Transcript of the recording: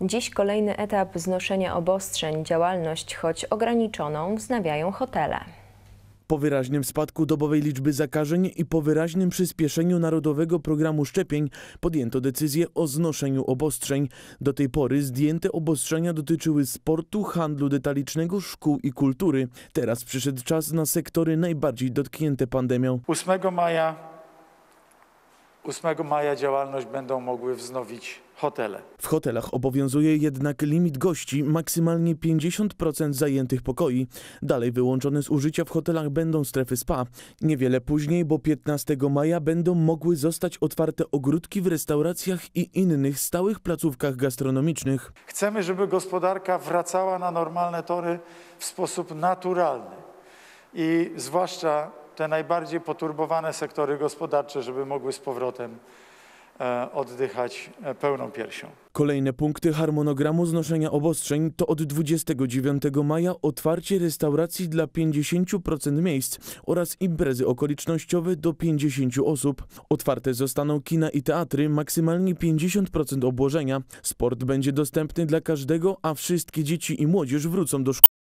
Dziś kolejny etap znoszenia obostrzeń, działalność, choć ograniczoną, wznawiają hotele. Po wyraźnym spadku dobowej liczby zakażeń i po wyraźnym przyspieszeniu Narodowego Programu Szczepień podjęto decyzję o znoszeniu obostrzeń. Do tej pory zdjęte obostrzenia dotyczyły sportu, handlu detalicznego, szkół i kultury. Teraz przyszedł czas na sektory najbardziej dotknięte pandemią. 8 maja 8 maja działalność będą mogły wznowić hotele. W hotelach obowiązuje jednak limit gości, maksymalnie 50% zajętych pokoi. Dalej wyłączone z użycia w hotelach będą strefy spa. Niewiele później, bo 15 maja będą mogły zostać otwarte ogródki w restauracjach i innych stałych placówkach gastronomicznych. Chcemy, żeby gospodarka wracała na normalne tory w sposób naturalny. I zwłaszcza te najbardziej poturbowane sektory gospodarcze, żeby mogły z powrotem e, oddychać e, pełną piersią. Kolejne punkty harmonogramu znoszenia obostrzeń to od 29 maja otwarcie restauracji dla 50% miejsc oraz imprezy okolicznościowe do 50 osób. Otwarte zostaną kina i teatry, maksymalnie 50% obłożenia. Sport będzie dostępny dla każdego, a wszystkie dzieci i młodzież wrócą do szkoły.